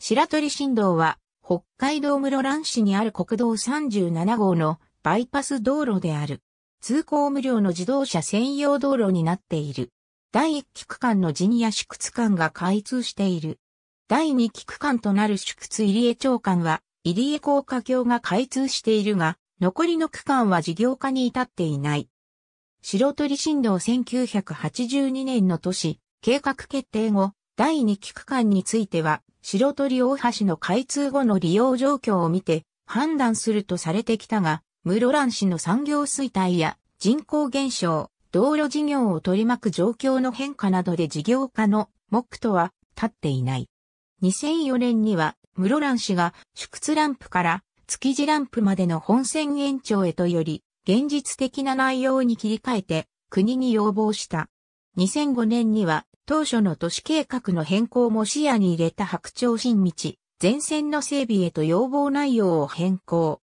白鳥振動は、北海道室蘭市にある国道37号のバイパス道路である。通行無料の自動車専用道路になっている。第1期区間の陣ア。宿津間が開通している。第2期区間となる宿津入江町間は、入江高架橋が開通しているが、残りの区間は事業化に至っていない。白鳥振動1982年の都市、計画決定後、第2期区間については、白鳥大橋の開通後の利用状況を見て判断するとされてきたが、室蘭市の産業衰退や人口減少、道路事業を取り巻く状況の変化などで事業化の目とは立っていない。2004年には室蘭市が宿津ランプから築地ランプまでの本線延長へとより、現実的な内容に切り替えて国に要望した。2005年には当初の都市計画の変更も視野に入れた白鳥新道、前線の整備へと要望内容を変更。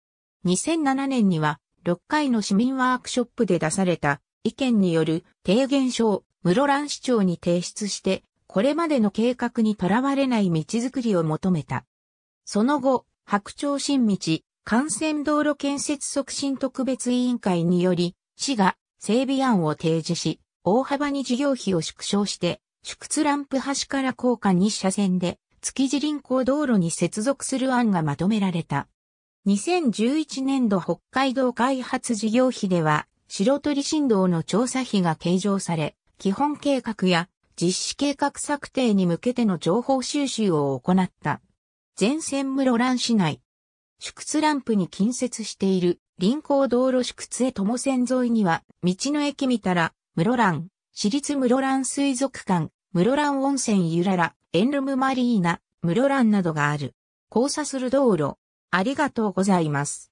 2007年には、6回の市民ワークショップで出された意見による提言書を室蘭市長に提出して、これまでの計画にとらわれない道づくりを求めた。その後、白鳥新道、幹線道路建設促進特別委員会により、市が整備案を提示し、大幅に事業費を縮小して、宿津ランプ橋から高架2車線で、築地臨港道路に接続する案がまとめられた。2011年度北海道開発事業費では、白鳥振動の調査費が計上され、基本計画や実施計画策定に向けての情報収集を行った。全線室蘭市内。宿津ランプに近接している臨港道路宿津へ友線沿いには、道の駅見たら、室蘭、市立室蘭水族館、室蘭温泉ゆらら、エンルムマリーナ、室蘭などがある。交差する道路。ありがとうございます。